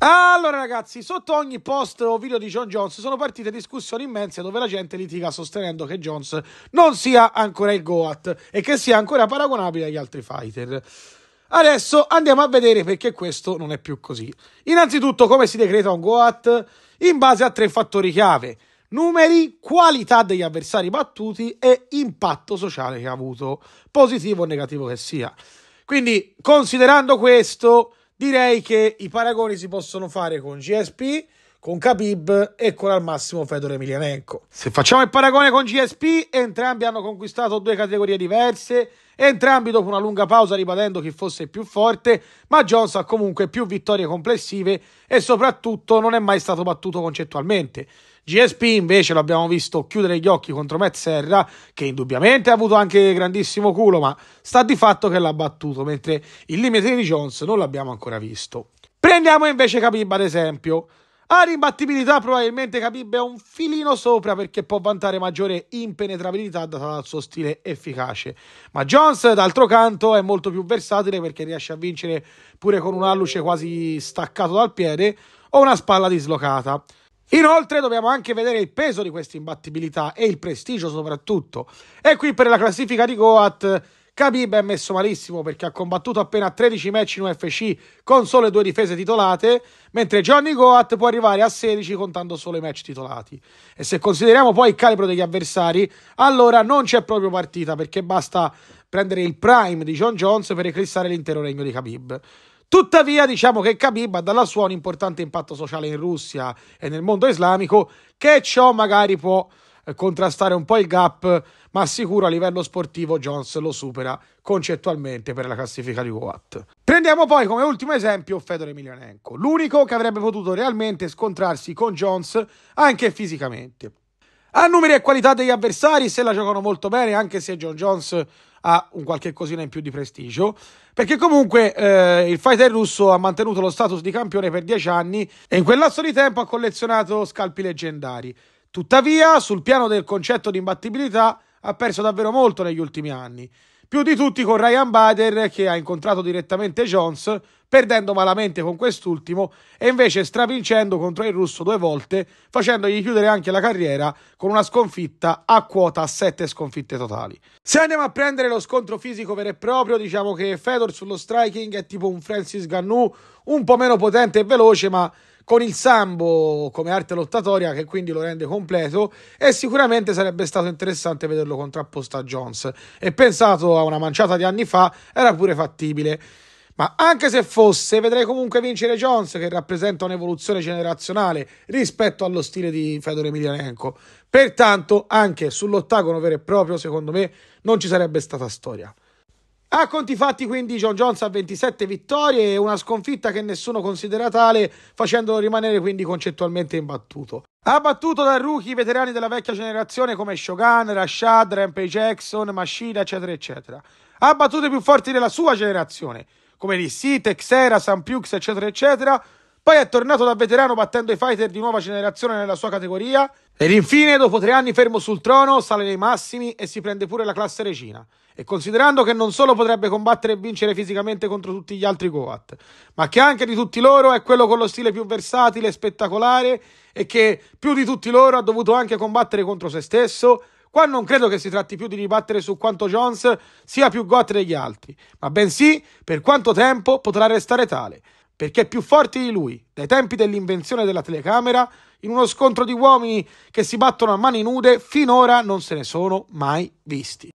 Allora ragazzi, sotto ogni post o video di John Jones sono partite discussioni immense dove la gente litiga sostenendo che Jones non sia ancora il Goat e che sia ancora paragonabile agli altri fighter. Adesso andiamo a vedere perché questo non è più così. Innanzitutto come si decreta un Goat? In base a tre fattori chiave. Numeri, qualità degli avversari battuti e impatto sociale che ha avuto, positivo o negativo che sia. Quindi, considerando questo, direi che i paragoni si possono fare con GSP con Khabib e con al massimo Fedor Emelianenko. Se facciamo il paragone con GSP, entrambi hanno conquistato due categorie diverse, entrambi dopo una lunga pausa ribadendo chi fosse più forte, ma Jones ha comunque più vittorie complessive e soprattutto non è mai stato battuto concettualmente. GSP invece l'abbiamo visto chiudere gli occhi contro Matt Serra, che indubbiamente ha avuto anche grandissimo culo, ma sta di fatto che l'ha battuto, mentre il limite di Jones non l'abbiamo ancora visto. Prendiamo invece Khabib ad esempio. A rimbattibilità probabilmente Khabib è un filino sopra perché può vantare maggiore impenetrabilità data dal suo stile efficace. Ma Jones, d'altro canto, è molto più versatile perché riesce a vincere pure con un alluce quasi staccato dal piede o una spalla dislocata. Inoltre dobbiamo anche vedere il peso di questa imbattibilità e il prestigio soprattutto. E qui per la classifica di Goat Khabib è messo malissimo perché ha combattuto appena 13 match in UFC con sole due difese titolate, mentre Johnny Goat può arrivare a 16 contando solo i match titolati. E se consideriamo poi il calibro degli avversari, allora non c'è proprio partita perché basta prendere il prime di John Jones per eclissare l'intero regno di Khabib. Tuttavia, diciamo che Khabib ha dalla sua un importante impatto sociale in Russia e nel mondo islamico, che ciò magari può eh, contrastare un po' il gap, ma sicuro a livello sportivo Jones lo supera concettualmente per la classifica di Watt. Prendiamo poi come ultimo esempio Fedor Emelianenko, l'unico che avrebbe potuto realmente scontrarsi con Jones anche fisicamente. A numeri e qualità degli avversari se la giocano molto bene, anche se John Jones ha un qualche cosina in più di prestigio, perché comunque eh, il fighter russo ha mantenuto lo status di campione per dieci anni e in quel lasso di tempo ha collezionato scalpi leggendari. Tuttavia, sul piano del concetto di imbattibilità, ha perso davvero molto negli ultimi anni. Più di tutti con Ryan Bader, che ha incontrato direttamente Jones, perdendo malamente con quest'ultimo e invece stravincendo contro il russo due volte, facendogli chiudere anche la carriera con una sconfitta a quota 7 sconfitte totali. Se andiamo a prendere lo scontro fisico vero e proprio, diciamo che Fedor sullo striking è tipo un Francis Gannou, un po' meno potente e veloce, ma con il sambo come arte lottatoria che quindi lo rende completo e sicuramente sarebbe stato interessante vederlo contrapposto a Jones e pensato a una manciata di anni fa era pure fattibile ma anche se fosse, vedrei comunque vincere Jones, che rappresenta un'evoluzione generazionale rispetto allo stile di Fedor Emelianenko. Pertanto, anche sull'ottagono vero e proprio, secondo me, non ci sarebbe stata storia. A conti fatti, quindi, John Jones ha 27 vittorie e una sconfitta che nessuno considera tale, facendolo rimanere quindi concettualmente imbattuto. Ha battuto da rookie veterani della vecchia generazione come Shogun, Rashad, Rampage Jackson, Machida, eccetera, eccetera. Ha battuto i più forti della sua generazione, come DC, Texera, Sampiux, eccetera, eccetera, poi è tornato da veterano battendo i fighter di nuova generazione nella sua categoria. Ed infine, dopo tre anni fermo sul trono, sale nei massimi e si prende pure la classe regina. E considerando che non solo potrebbe combattere e vincere fisicamente contro tutti gli altri Goat, ma che anche di tutti loro è quello con lo stile più versatile e spettacolare e che più di tutti loro ha dovuto anche combattere contro se stesso, Qua non credo che si tratti più di dibattere su quanto Jones sia più Goat degli altri, ma bensì per quanto tempo potrà restare tale perché più forti di lui, dai tempi dell'invenzione della telecamera, in uno scontro di uomini che si battono a mani nude, finora non se ne sono mai visti.